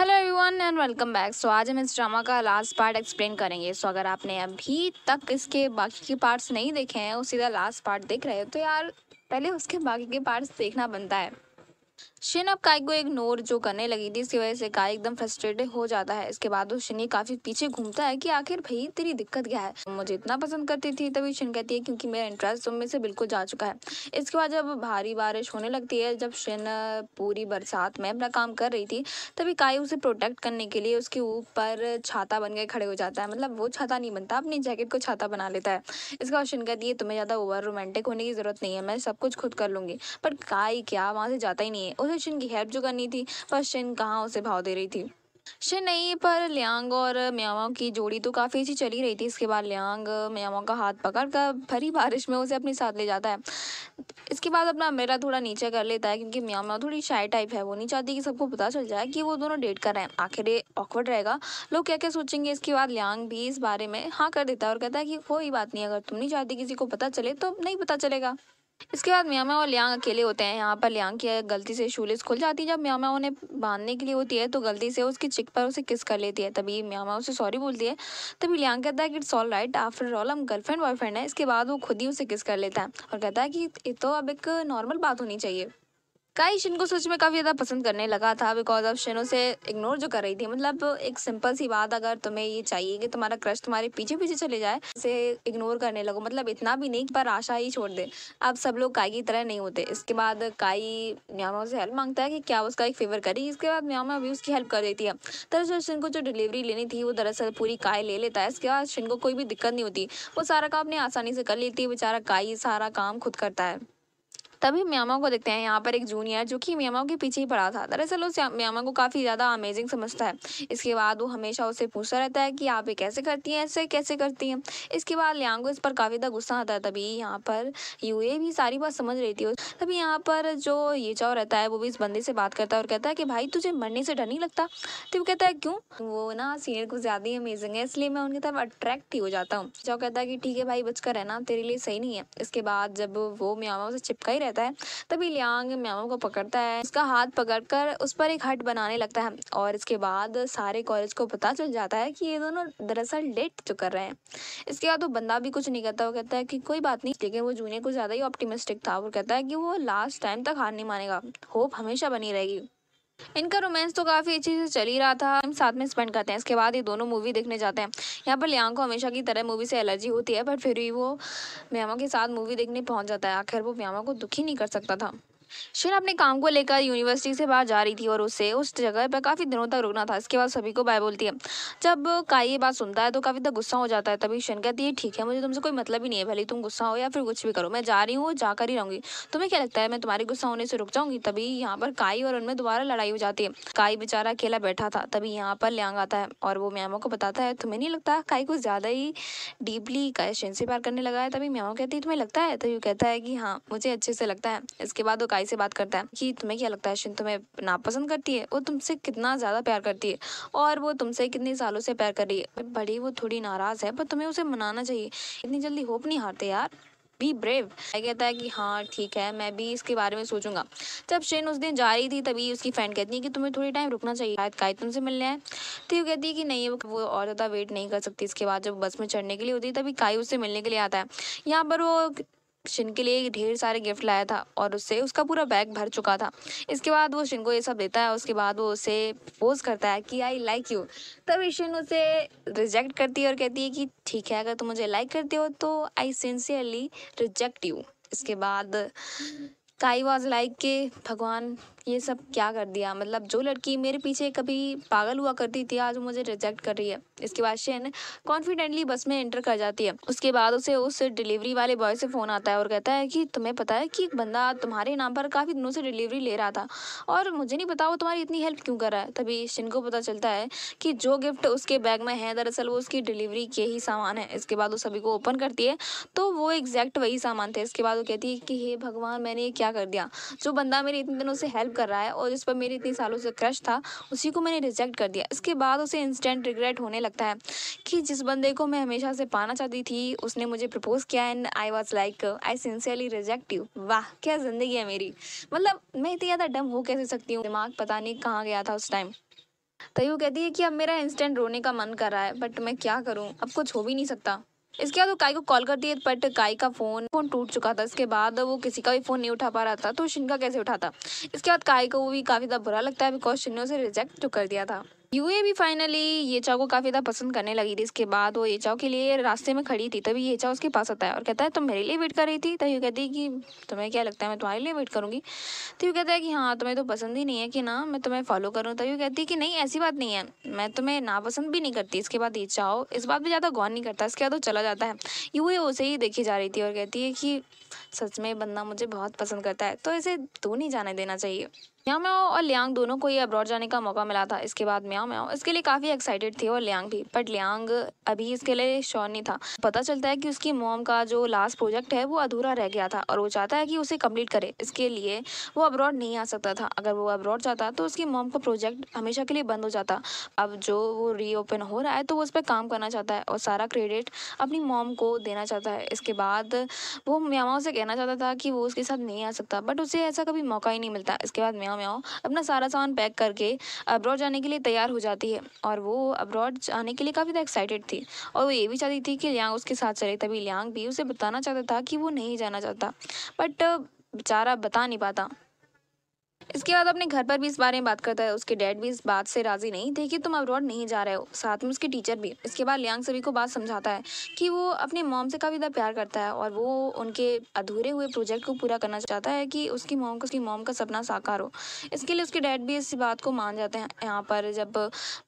hello everyone and welcome back so आज हम इस ड्रामा का लास्ट पार्ट एक्सप्लेन करेंगे सो so, अगर आपने अभी तक इसके बाकी के पार्ट्स नहीं देखे हैं और सीधा लास्ट पार्ट देख रहे हो तो यार पहले उसके बाकी के पार्ट्स देखना बनता है शिन अब काय को इग्नोर जो करने लगी थी इसकी वजह से काय एकदम फ्रस्ट्रेटेड हो जाता है इसके बाद वो तो शिनी काफी पीछे घूमता है कि आखिर भाई तेरी दिक्कत क्या है मुझे इतना पसंद करती थी तभी शिन कहती है क्योंकि मेरा इंटरेस्ट तुम में से बिल्कुल जा चुका है इसके बाद जब भारी बारिश होने लगती है जब शिन पूरी बरसात में अपना काम कर रही थी तभी काय उसे प्रोटेक्ट करने के लिए उसके ऊपर छाता बन के खड़े हो जाता है मतलब वो छाता नहीं बनता अपनी जैकेट को छाता बना लेता है इसके बाद शिन कहती है तुम्हें ज़्यादा ओवर रोमांटिक होने की ज़रूरत नहीं है मैं सब कुछ खुद कर लूँगी पर काय क्या वहाँ से जाता ही नहीं है उसे शिन की हेल्प जो करनी थी पर शिन कहाँ उसे भाव दे रही थी शिन नहीं पर लियांग और म्यामाओ की जोड़ी तो काफ़ी अच्छी चली रही थी इसके बाद लियांग म्यामाओ का हाथ पकड़ कर भरी बारिश में उसे अपने साथ ले जाता है इसके बाद अपना मेरा थोड़ा नीचे कर लेता है क्योंकि म्यामाओ थोड़ी शाय टाइप है वो नहीं चाहती कि सबको पता चल जाए कि वो दोनों डेट कर रहे हैं आखिर ये ऑकवर्ड रहेगा लोग क्या क्या सोचेंगे इसके बाद लियांग भी इस बारे में हाँ कर देता है और कहता है कि कोई बात नहीं अगर तुम नहीं चाहती किसी को पता चले तो नहीं पता चलेगा इसके बाद म्यामा और लियांग अकेले होते हैं यहाँ पर लियांग की गलती से शूलिस खुल जाती है जब म्यामा उन्हें बांधने के लिए होती है तो गलती से उसकी चिक पर उसे किस कर लेती है तभी म्यामा उसे सॉरी बोलती है तभी लियांग कहता है कि it's all right after all हम गर्लफ्रेंड बॉयफ्रेंड है इसके बाद वो खुद ही उसे किस कर लेता है और कहता है कि ये तो अब एक नॉर्मल बात होनी चाहिए काई शिन को सच में काफ़ी ज़्यादा पसंद करने लगा था बिकॉज अब शिन से इग्नोर जो कर रही थी मतलब एक सिंपल सी बात अगर तुम्हें ये चाहिए कि तुम्हारा क्रश तुम्हारे पीछे पीछे चले जाए उसे इग्नोर करने लगो मतलब इतना भी नहीं पर आशा ही छोड़ दे अब सब लोग काई की तरह नहीं होते इसके बाद काई म्यामा से हेल्प मांगता है कि क्या उसका एक फेवर करेगी इसके बाद म्यामा अभी उसकी हेल्प कर देती है दरअसल शिन को जो डिलीवरी लेनी थी वो दरअसल पूरी काय ले लेता है इसके बाद शिन को कोई भी दिक्कत नहीं होती वो सारा काम अपने आसानी से कर लेती है बेचारा काई सारा काम खुद करता है तभी म्यामा को देखते हैं यहाँ पर एक जूनियर जो कि म्यामा के पीछे ही पड़ा था दरअसल उस म्यामा को काफ़ी ज़्यादा अमेजिंग समझता है इसके बाद वो हमेशा उसे पूछता रहता है कि आप ये कैसे करती हैं ऐसे कैसे करती हैं इसके बाद लियांग को इस पर काफ़ी ज़्यादा गुस्सा आता है तभी यहाँ पर यू भी सारी बात समझ रही थी तभी यहाँ पर जो ये चाव रहता है वो भी इस बंदे से बात करता है और कहता है कि भाई तुझे मरने से डर नहीं लगता तो वो कहता है क्यों वो ना सीनियर को ज़्यादा ही अमेजिंग है इसलिए मैं उनकी तरफ अट्रैक्ट ही हो जाता हूँ चाव कहता है कि ठीक है भाई बचकर रहना तेरे लिए सही नहीं है इसके बाद जब वो म्यामा उसे चिपका ही रहता रहता है तभी लियांग म्यामो को पकड़ता है उसका हाथ पकड़कर उस पर एक हट बनाने लगता है और इसके बाद सारे कॉलेज को पता चल जाता है कि ये दोनों दरअसल डेट जो कर रहे हैं इसके बाद वो तो बंदा भी कुछ नहीं करता वो कहता है कि कोई बात नहीं लेकिन वो जूनियर को ज़्यादा ही ऑप्टिमिस्टिक था वो कहता है कि वो लास्ट टाइम तक हार नहीं मानेगा होप हमेशा बनी रहेगी इनका रोमांस तो काफ़ी अच्छे से चल ही रहा था हम साथ में स्पेंड करते हैं इसके बाद ये दोनों मूवी देखने जाते हैं यहाँ पर लियांग को हमेशा की तरह मूवी से एलर्जी होती है बट फिर भी वो म्यामा के साथ मूवी देखने पहुंच जाता है आखिर वो म्यामा को दुखी नहीं कर सकता था शिन अपने काम को लेकर यूनिवर्सिटी से बाहर जा रही थी और उसे उस जगह पर काफ़ी दिनों तक रुकना था इसके बाद सभी को बाय बोलती है जब का ये बात सुनता है तो काफ़ी तक तो गुस्सा हो जाता है तभी शिन कहती है ठीक है मुझे तुमसे कोई मतलब ही नहीं है भले तुम गुस्सा हो या फिर कुछ भी करो मैं जा रही हूँ जाकर ही रहूँगी तुम्हें क्या लगता है मैं तुम्हारे गुस्सा होने से रुक जाऊंगी तभी यहाँ पर काई और उनमें दोबारा लड़ाई हो जाती है काई बेचारा अकेला बैठा था तभी यहाँ पर लियांग आता है और वो म्यामो को बताता है तुम्हें नहीं लगता काई कुछ ज़्यादा ही डीपली काई शीन से प्यार करने लगा है तभी म्यामो कहती है तुम्हें लगता है तभी कहता है कि हाँ मुझे अच्छे से लगता है इसके बाद वो काई भाई से बात करता है कि तुम्हें क्या लगता है शिन तुम्हें नापसंद करती है वो तुमसे कितना ज़्यादा प्यार करती है और वो तुमसे कितने सालों से प्यार कर रही है बड़ी वो थोड़ी नाराज़ है पर तुम्हें उसे मनाना चाहिए इतनी जल्दी होप नहीं हारते यार बी ब्रेव मैं कहता है कि हाँ ठीक है मैं भी इसके बारे में सोचूंगा जब शेन उस दिन जा रही थी तभी उसकी फ्रेंड कहती है कि तुम्हें थोड़ी टाइम रुकना चाहिए शायद कायतन से मिलने आए तो कहती है कि नहीं वो और ज़्यादा वेट नहीं कर सकती इसके बाद जब बस में चढ़ने के लिए होती है तभी काय उससे मिलने के लिए आता है यहाँ पर वो शिन के लिए ढेर सारे गिफ्ट लाया था और उससे उसका पूरा बैग भर चुका था इसके बाद वो शिन को ये सब देता है उसके बाद वो उसे पोज करता है कि आई लाइक यू तभी शिन उसे रिजेक्ट करती है और कहती है कि ठीक है अगर तुम मुझे लाइक करते हो तो आई सिंसियरली रिजेक्ट यू इसके बाद काई वॉज लाइक के भगवान ये सब क्या कर दिया मतलब जो लड़की मेरे पीछे कभी पागल हुआ करती थी आज मुझे रिजेक्ट कर रही है इसके बाद शेन कॉन्फिडेंटली बस में एंटर कर जाती है उसके बाद उसे उस डिलीवरी वाले बॉय से फ़ोन आता है और कहता है कि तुम्हें पता है कि एक बंदा तुम्हारे नाम पर काफ़ी दिनों से डिलीवरी ले रहा था और मुझे नहीं पता वो तुम्हारी इतनी हेल्प क्यों कर रहा है तभी शेन को पता चलता है कि जो गिफ्ट उसके बैग में है दरअसल वो उसकी डिलीवरी के ही सामान है इसके बाद वो सभी को ओपन करती है तो वो एग्जैक्ट वही सामान थे इसके बाद वो कहती है कि हे भगवान मैंने ये क्या कर दिया जो बंदा मेरी इतने दिनों से हेल्प डिज़र्व कर रहा है और जिस पर मेरे इतने सालों से क्रश था उसी को मैंने रिजेक्ट कर दिया इसके बाद उसे इंस्टेंट रिग्रेट होने लगता है कि जिस बंदे को मैं हमेशा से पाना चाहती थी उसने मुझे प्रपोज किया and I was like I sincerely reject you वाह क्या ज़िंदगी है मेरी मतलब मैं इतनी ज़्यादा डम हो कैसे सकती हूँ दिमाग पता नहीं कहाँ गया था उस टाइम तयू कहती है कि अब मेरा इंस्टेंट रोने का मन कर रहा है बट मैं क्या करूँ अब कुछ हो भी नहीं सकता इसके बाद वो काई को कॉल कर दिए बट काई का फ़ोन फ़ोन टूट चुका था इसके बाद वो किसी का भी फ़ोन नहीं उठा पा रहा था तो शिनका कैसे उठाता इसके बाद काई को भी काफ़ी ज़्यादा बुरा लगता है बिकॉज शिन ने उसे रिजेक्ट तो कर दिया था यूए भी फाइनली ये चाव को काफ़ी ज़्यादा पसंद करने लगी थी इसके बाद वो ये चाव के लिए रास्ते में खड़ी थी तभी ये चाव उसके पास आता है और कहता है तुम मेरे लिए वेट कर रही थी तो यू कहती है कि तुम्हें क्या लगता है मैं तुम्हारे लिए वेट करूँगी तो यू कहता है कि हाँ तुम्हें तो पसंद ही नहीं है कि ना मैं तुम्हें फॉलो करूँ तो यू कहती है कि नहीं ऐसी बात नहीं है मैं तुम्हें नापसंद भी नहीं करती इसके बाद ये चाव इस बात भी ज़्यादा गौर नहीं करता इसके बाद वो चला जाता है यूए उसे ही देखी जा रही थी और कहती है कि सच में बंदा मुझे बहुत पसंद करता है तो इसे तू नहीं जाने देना चाहिए म्याओ म्याओ और लियांग दोनों को ही अब्रॉड जाने का मौका मिला था इसके बाद म्याओ म्याओ इसके लिए काफ़ी एक्साइटेड थी और लियांग भी बट लियांग अभी इसके लिए श्योर नहीं था पता चलता है कि उसकी मोम का जो लास्ट प्रोजेक्ट है वो अधूरा रह गया था और वो चाहता है कि उसे कम्प्लीट करे इसके लिए वो अब्रॉड नहीं आ सकता था अगर वो अब्रॉड जाता तो उसकी मोम का प्रोजेक्ट हमेशा के लिए बंद हो जाता अब जो वो रीओपन हो रहा है तो वो उस पर काम करना चाहता है और सारा क्रेडिट अपनी मोम को देना चाहता है इसके बाद वो म्यामाओ से कहना चाहता था कि वो उसके साथ नहीं आ सकता बट उसे ऐसा कभी मौका ही नहीं मिलता इसके बाद म्याओ समयाओं अपना सारा सामान पैक करके अब्रॉड जाने के लिए तैयार हो जाती है और वो अब्रॉड जाने के लिए काफ़ी ज़्यादा एक्साइटेड थी और वो ये भी चाहती थी कि लियांग उसके साथ चले तभी लियांग भी उसे बताना चाहता था कि वो नहीं जाना चाहता बट बेचारा बता नहीं पाता इसके बाद अपने घर पर भी इस बारे में बात करता है उसके डैड भी इस बात से राजी नहीं थे कि तुम अब्रॉड नहीं जा रहे हो साथ में उसके टीचर भी इसके बाद लियांग सभी को बात समझाता है कि वो अपने मॉम से काफ़ी ज़्यादा प्यार करता है और वो उनके अधूरे हुए प्रोजेक्ट को पूरा करना चाहता है कि उसकी मॉम को उसकी मॉम का सपना साकार हो इसके लिए उसके डैड भी इस बात को मान जाते हैं यहाँ पर जब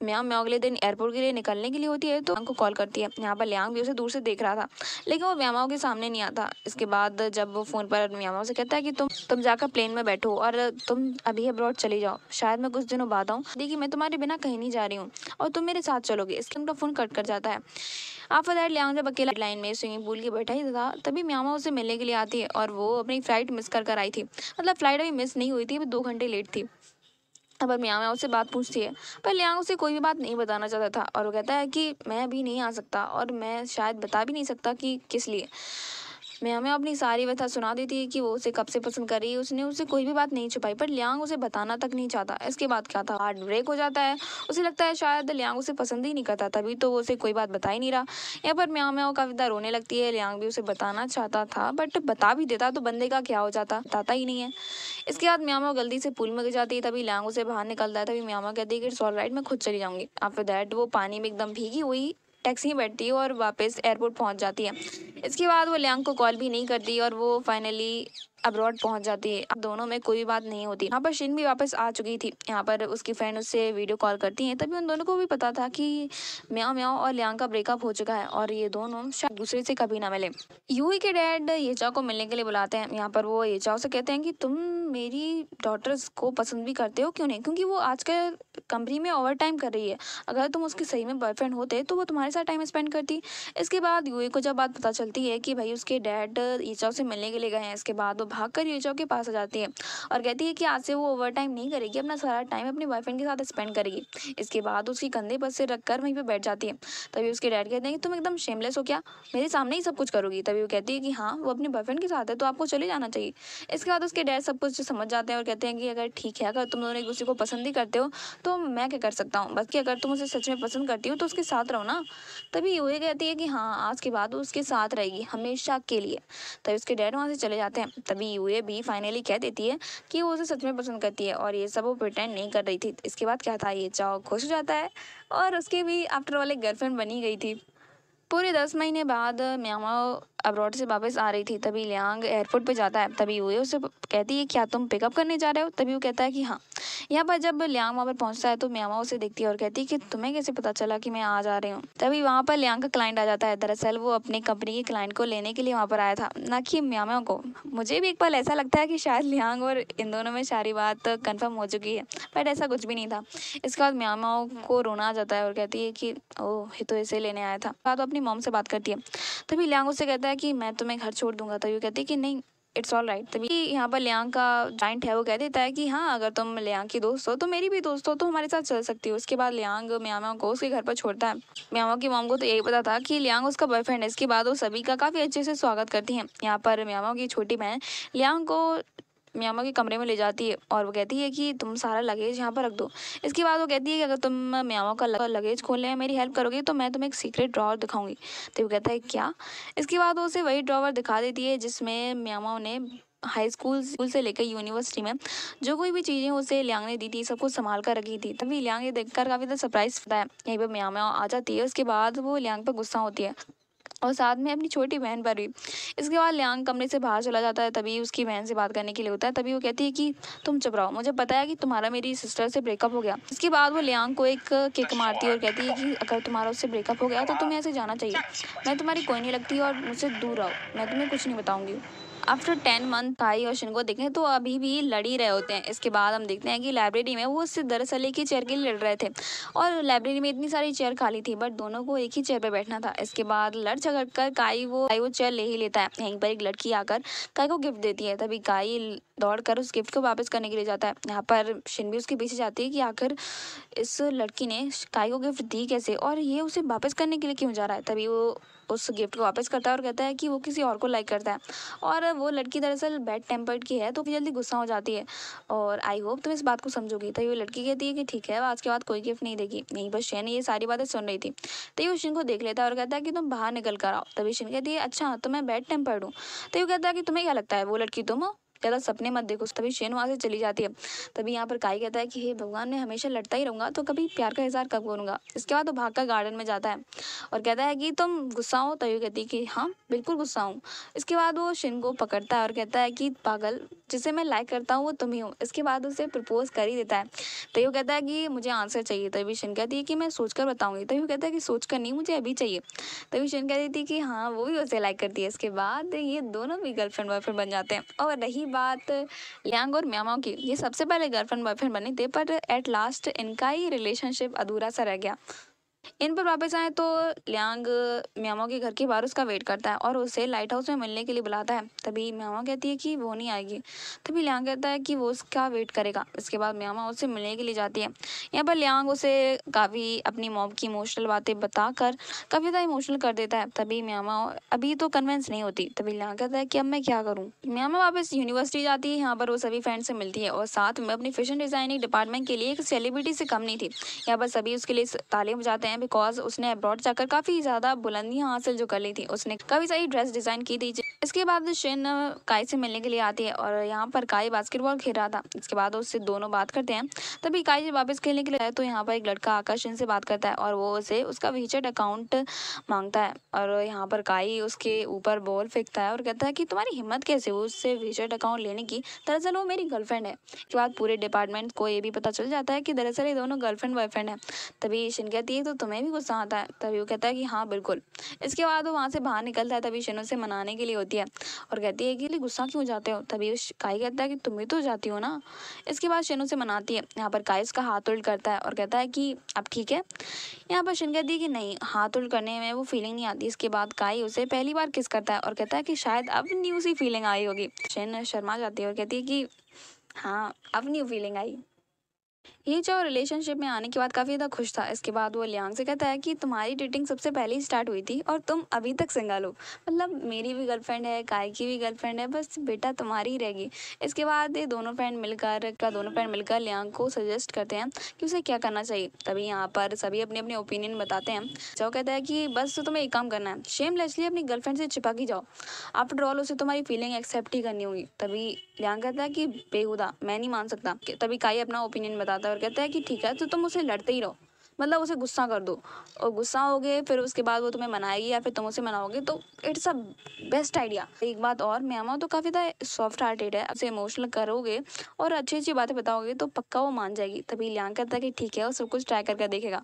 म्याम म्याम अगले दिन एयरपोर्ट के लिए निकलने के लिए होती है तो उनको कॉल करती है यहाँ पर लियांग भी उसे दूर से देख रहा था लेकिन वो म्यामाओं के सामने नहीं आता इसके बाद जब वो फ़ोन पर म्यामाओं से कहता है कि तुम तुम जाकर प्लेन में बैठो और तुम अभी अब्रॉड चले जाओ शायद मैं कुछ दिनों बाद आऊँ देखिए मैं तुम्हारे बिना कहीं नहीं जा रही हूँ और तुम मेरे साथ चलोगे इसलिए उनका फ़ोन कट कर जाता है आप फिर लियांग जब अकेला लाइन में स्विमिंग पूल के बैठा ही था तभी म्यामा उसे मिलने के लिए आती है और वो अपनी फ़्लाइट मिस कर कर आई थी मतलब फ़्लाइट अभी मिस नहीं हुई थी अभी दो घंटे लेट थी पर म्यामा उससे बात पूछती है पर लियांग उसे कोई भी बात नहीं बताना चाहता था और वो कहता है कि मैं अभी नहीं आ सकता और मैं शायद बता भी नहीं सकता कि किस लिए में हमें अपनी सारी व्यथा सुना देती है कि वो उसे कब से पसंद कर रही है उसने उसे कोई भी बात नहीं छुपाई पर लियांग उसे बताना तक नहीं चाहता इसके बाद क्या था हार्ट ब्रेक हो जाता है उसे लगता है शायद लियांग उसे पसंद ही नहीं करता तभी तो वो उसे कोई बात बता ही नहीं रहा यहाँ पर म्या म्या कविता रोने लगती है लियांग भी उसे बताना चाहता था बट बता भी देता तो बंदे का क्या हो जाता बताता ही नहीं है इसके बाद म्या म्या गलती से पुल में गिर जाती है तभी लियांग उसे बाहर निकलता है तभी म्या कहती है कि इट्स ऑल राइट मैं खुद चली जाऊँगी आफ्टर दैट वो पानी में एकदम भीगी हुई टैक्सी बैठती है और वापस एयरपोर्ट पहुंच जाती है इसके बाद वो लियांग को कॉल भी नहीं करती और वो फाइनली अब्रॉड पहुंच जाती है दोनों में कोई बात नहीं होती यहाँ पर शिन भी वापस आ चुकी थी यहाँ पर उसकी फ्रेंड उससे वीडियो कॉल करती है तभी उन दोनों को भी पता था कि म्याओ म्याओ और लियांग का ब्रेकअप हो चुका है और ये दोनों शायद दूसरे से कभी ना मिले यूही के डैड येचा को मिलने के लिए बुलाते हैं यहाँ पर वो येचाओ से कहते हैं कि तुम मेरी डॉटर्स को पसंद भी करते हो क्यों नहीं क्योंकि वो आजकल कंपनी में ओवर टाइम कर रही है अगर तुम उसके सही में बॉयफ्रेंड होते तो वो तुम्हारे साथ टाइम स्पेंड करती इसके बाद यूए को जब बात पता चलती है कि भाई उसके डैड येचाओ से मिलने के लिए गए हैं इसके बाद वो भाग कर यूजो के पास आ जाती है और कहती है कि आज से वो ओवर टाइम नहीं करेगी अपना सारा टाइम अपने बॉयफ्रेंड के साथ स्पेंड करेगी इसके बाद उसकी कंधे पर से रख कर वहीं पर बैठ जाती है तभी उसके डैड कहते हैं कि तुम एकदम शेमलेस हो क्या मेरे सामने ही सब कुछ करोगी तभी वो कहती है कि हाँ वो अपने बॉयफ्रेंड के साथ है तो आपको चले जाना चाहिए इसके बाद उसके डैड सब कुछ समझ जाते हैं और कहते हैं कि अगर ठीक है अगर तुम दोनों एक दूसरे को पसंद ही करते हो तो मैं क्या कर सकता हूँ बल्कि अगर तुम उसे सच में पसंद करती हो तो उसके साथ रहो ना तभी वो ये कहती है कि हाँ आज के बाद उसके साथ रहेगी हमेशा के लिए तभी उसके डैड वहाँ से चले जाते हैं तभी वी यू ए बी फाइनली कह देती है कि वो उसे सच में पसंद करती है और ये सब वो प्रिटेंड नहीं कर रही थी इसके बाद क्या था ये चाओ खुश हो जाता है और उसकी भी आफ्टर ऑल एक गर्लफ्रेंड बनी गई थी पूरे दस महीने बाद म्यामा अब्रॉड से वापस आ रही थी तभी लियांग एयरपोर्ट पे जाता है तभी वो उसे कहती है क्या तुम पिकअप करने जा रहे हो तभी वो कहता है कि हाँ यहाँ पर जब लियांग वहाँ पर पहुँचता है तो म्यामा उसे देखती है और कहती है कि तुम्हें कैसे पता चला कि मैं आ जा रही हूँ तभी वहाँ पर लियांग का क्लाइंट आ जाता है दरअसल वो अपनी कंपनी के क्लाइंट को लेने के लिए वहाँ पर आया था ना कि म्यामा को मुझे भी एक पल ऐसा लगता है कि शायद लियांग और इन दोनों में सारी बात कन्फर्म हो चुकी है बट ऐसा कुछ भी नहीं था इसके बाद म्यामा को रोना आ जाता है और कहती है कि ओह ये तो इसे लेने आया था तो अपनी मोम से बात करती है तभी लियांग उसे कहता है है कि मैं तुम्हें घर छोड़ दूंगा तयू तो कहती है कि नहीं इट्स ऑल राइट तभी यहाँ पर लियांग का जॉइंट है वो कह देता है कि हाँ अगर तुम लियांग की दोस्त हो तो मेरी भी दोस्त हो तो हमारे साथ चल सकती हो उसके बाद लियांग म्यामाओ को उसके घर पर छोड़ता है म्यामाओ की मॉम को तो यही पता था कि लियांग उसका बॉयफ्रेंड है इसके बाद वो सभी का काफ़ी अच्छे से स्वागत करती है यहाँ पर म्यामाओ की छोटी बहन लियांग को म्यामा के कमरे में ले जाती है और वो कहती है कि तुम सारा लगेज यहाँ पर रख दो इसके बाद वो कहती है कि अगर तुम म्यामा का लगेज खोलने में मेरी हेल्प करोगे तो मैं तुम्हें एक सीक्रेट ड्रॉवर दिखाऊंगी तो वो कहता है क्या इसके बाद वो उसे वही ड्रॉवर दिखा देती है जिसमें म्यामा ने हाई स्कूल स्कूल से लेकर यूनिवर्सिटी में जो कोई भी चीज़ें उसे लियांग ने दी थी सब कुछ संभाल कर रखी थी तभी लियांग ये देखकर काफ़ी ज़्यादा सरप्राइज होता है यहीं पर म्यामा आ जाती है उसके बाद वो लियांग पर गुस्सा होती है और साथ में अपनी छोटी बहन पर भी इसके बाद लियांग कमरे से बाहर चला जाता है तभी उसकी बहन से बात करने के लिए होता है तभी वो कहती है कि तुम चुप रहो मुझे पता है कि तुम्हारा मेरी सिस्टर से ब्रेकअप हो गया इसके बाद वो लियांग को एक किक मारती है और कहती है कि अगर तुम्हारा उससे ब्रेकअप हो गया तो तुम्हें ऐसे जाना चाहिए मैं तुम्हारी कोई नहीं लगती और मुझसे दूर रहो मैं तुम्हें कुछ नहीं बताऊँगी आफ्टर टेन मंथ ताई और शिनको देखें तो अभी भी लड़ ही रहे होते हैं इसके बाद हम देखते हैं कि लाइब्रेरी में वो उससे दरअसल एक ही चेयर के लिए लड़ रहे थे और लाइब्रेरी में इतनी सारी चेयर खाली थी बट दोनों को एक ही चेयर पर बैठना था इसके बाद लड़ झगड़ कर काई वो काई वो चेयर ले ही लेता है यहीं पर एक लड़की आकर काई को गिफ्ट देती है तभी काई दौड़कर उस गिफ्ट को वापस करने के लिए जाता है यहाँ पर शिन भी उसके पीछे जाती है कि आखिर इस लड़की ने काई को गिफ्ट दी कैसे और ये उसे वापस करने के लिए क्यों जा रहा है तभी वो उस गिफ्ट को वापस करता है और कहता है कि वो किसी और को लाइक करता है और वो लड़की दरअसल बैड टेम्पर्ड की है तो जल्दी गुस्सा हो जाती है और आई होप तुम इस बात को समझोगी तभी वो लड़की कहती है कि ठीक है आज के बाद कोई गिफ्ट नहीं देगी नहीं बस शेन ये सारी बातें सुन रही थी तभी वो शिन को देख लेता है और कहता है कि तुम बाहर निकल कर आओ तभी शिन कहती है अच्छा तो मैं बैड टेम्पर्ड हूँ तभी वो कहता है कि तुम्हें क्या लगता है वो लड़की तुम हो ज़्यादा सपने मत देखो तभी शेन वहाँ से चली जाती है तभी यहाँ पर काई कहता है कि हे भगवान मैं हमेशा लड़ता ही रहूंगा तो कभी प्यार का इजहार कब करूंगा इसके बाद वो भाग का गार्डन में जाता है और कहता है कि तुम गुस्सा हो तभी कहती है कि हाँ बिल्कुल गुस्सा हूँ इसके बाद वो शिन को पकड़ता है और कहता है कि पागल जिसे मैं लाइक करता हूँ वो तुम ही हो इसके बाद उसे प्रपोज कर ही देता है तभी वो कहता है कि मुझे आंसर चाहिए तभी शिन कहती है कि मैं सोच कर बताऊंगी तभी वो कहता है कि सोच कर नहीं मुझे अभी चाहिए तभी शिन कहती थी कि हाँ वो भी उसे लाइक करती है इसके बाद ये दोनों भी गर्लफ्रेंड बॉयफ्रेंड बन जाते हैं और रही बात लियांग और म्यामाओ की ये सबसे पहले गर्लफ्रेंड बॉयफ्रेंड बनी थे पर एट लास्ट इनका ही रिलेशनशिप अधूरा सा रह गया इन पर वापस आए तो लियांग म्यामो के घर के बाहर उसका वेट करता है और उसे लाइट हाउस में मिलने के लिए बुलाता है तभी म्यामो कहती है कि वो नहीं आएगी तभी लियांग कहता है कि वो उसका वेट करेगा इसके बाद म्यामा उससे मिलने के लिए जाती है यहाँ पर लियांग उसे काफ़ी अपनी मॉम की इमोशनल बातें बताकर काफ़ी ज़्यादा इमोशनल कर देता है तभी म्यामा अभी तो कन्वेंस नहीं होती तभी लियांग कहता है कि अब मैं क्या करूँ म्यामा वापस यूनिवर्सिटी जाती है यहाँ पर वो सभी फ्रेंड से मिलती है और साथ में अपनी फैशन डिज़ाइनिंग डिपार्टमेंट के लिए एक सेलिब्रिटी से कम नहीं थी यहाँ पर सभी उसके लिए तालीम जाते हैं हैं बिकॉज उसने अब्रॉड जाकर काफ़ी ज़्यादा बुलंदियाँ हासिल जो कर ली थी उसने काफ़ी सारी ड्रेस डिज़ाइन की थी इसके बाद शेन काई से मिलने के लिए आती है और यहाँ पर काई बास्केटबॉल खेल रहा था इसके बाद उससे दोनों बात करते हैं तभी काई जब वापस खेलने के लिए आए तो यहाँ पर एक लड़का आकर शेन से बात करता है और वो उसे उसका वीचेट अकाउंट मांगता है और यहाँ पर काई उसके ऊपर बॉल फेंकता है और कहता है कि तुम्हारी हिम्मत कैसे हो उससे वीचेट अकाउंट लेने की दरअसल वो मेरी गर्लफ्रेंड है इसके बाद पूरे डिपार्टमेंट को ये भी पता चल जाता है कि दरअसल ये दोनों गर्लफ्रेंड बॉयफ्रेंड है तभी शेन कहती है तो तुम्हें भी गुस्सा आता है तभी वो कहता है कि हाँ बिल्कुल इसके बाद वो वहाँ से बाहर निकलता है तभी शिनो से मनाने के लिए होती है और कहती है कि गुस्सा क्यों जाते हो तभी काई कहता है कि तुम भी तो जाती हो ना इसके बाद शिनो से मनाती है यहाँ पर काई उसका हाथ उल्ट करता है और कहता है कि अब ठीक है यहाँ पर शिन कहती है कि नहीं हाथ उल्ट करने में वो फीलिंग नहीं आती इसके बाद काई उसे पहली बार किस करता है और कहता है कि शायद अब न्यू सी फीलिंग आई होगी शिन शर्मा जाती है और कहती है कि हाँ अब न्यू फीलिंग आई ये जो रिलेशनशिप में आने के बाद काफ़ी ज़्यादा खुश था इसके बाद वो लियांग से कहता है कि तुम्हारी डेटिंग सबसे पहले ही स्टार्ट हुई थी और तुम अभी तक सिंगल हो मतलब मेरी भी गर्लफ्रेंड है काय की भी गर्लफ्रेंड है बस बेटा तुम्हारी ही रहेगी इसके बाद ये दोनों फ्रेंड मिलकर का दोनों फ्रेंड मिलकर लियांग को सजेस्ट करते हैं कि उसे क्या करना चाहिए तभी यहाँ पर सभी अपने अपने ओपिनियन बताते हैं जो कहता है कि बस तुम्हें एक काम करना है शेम अपनी गर्लफ्रेंड से छिपा के जाओ आफ्टर ऑल उसे तुम्हारी फीलिंग एक्सेप्ट ही करनी होगी तभी लियांग कहता है कि बेहुदा मैं नहीं मान सकता तभी काई अपना ओपिनियन बता बताता है और कहता है कि ठीक है तो तुम उसे लड़ते ही रहो मतलब उसे गुस्सा कर दो और गुस्सा हो गए फिर उसके बाद वो तुम्हें मनाएगी या फिर तुम उसे मनाओगे तो इट्स अ बेस्ट आइडिया एक बात और म्यामा तो काफ़ी ज़्यादा सॉफ्ट हार्टेड है उसे इमोशनल करोगे और अच्छी अच्छी बातें बताओगे तो पक्का वो मान जाएगी तभी लियांग कहता है कि ठीक है वो सब कुछ ट्राई करके देखेगा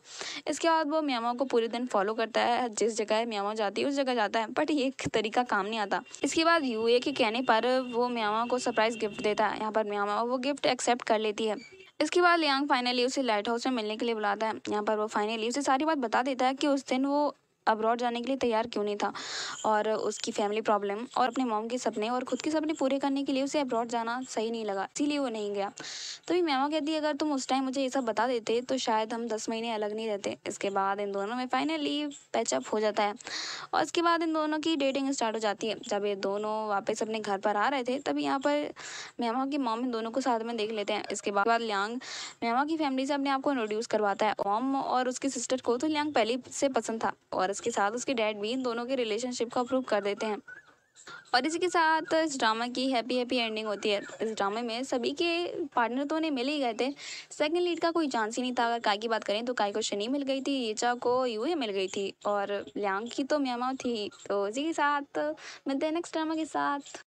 इसके बाद वो म्यामा को पूरे दिन फॉलो करता है जिस जगह म्यामा जाती है उस जगह जाता है बट ये एक तरीका काम नहीं आता इसके बाद यू ए के कहने पर वो म्यामा को सरप्राइज़ गिफ्ट देता है यहाँ पर म्यामा वो गिफ्ट एक्सेप्ट कर लेती है इसके बाद लियांग फाइनली उसे लाइट हाउस में मिलने के लिए बुलाता है यहाँ पर वो फाइनली उसे सारी बात बता देता है कि उस दिन वो अब्रॉड जाने के लिए तैयार क्यों नहीं था और उसकी फैमिली प्रॉब्लम और अपने मॉम के सपने और खुद के सपने पूरे करने के लिए उसे अब्रॉड जाना सही नहीं लगा इसीलिए वो नहीं गया तो ये मैमा कहती अगर तुम उस टाइम मुझे ये सब बता देते तो शायद हम दस महीने अलग नहीं रहते इसके बाद इन दोनों में फाइनली पैचअप हो जाता है और इसके बाद इन दोनों की डेटिंग स्टार्ट हो जाती है जब ये दोनों वापस अपने घर पर आ रहे थे तब यहाँ पर मैमा की मॉम इन दोनों को साथ में देख लेते हैं इसके बाद लियांग मैमा की फैमिली से अपने आप को इंट्रोड्यूस करवाता है मॉम और उसकी सिस्टर को तो लियांग पहले से पसंद था और उसके साथ उसके डैड भी इन दोनों के रिलेशनशिप को अप्रूव कर देते हैं और इसी के साथ इस ड्रामा की हैप्पी हैप्पी एंडिंग होती है इस ड्रामे में सभी के पार्टनर तो उन्हें मिल ही गए थे सेकंड लीड का कोई चांस ही नहीं था अगर काय की बात करें तो काय को शनि मिल गई थी ईचा को यूए मिल गई थी और लियांग की तो म्यामा थी तो इसी के साथ मिलते हैं नेक्स्ट ड्रामा के साथ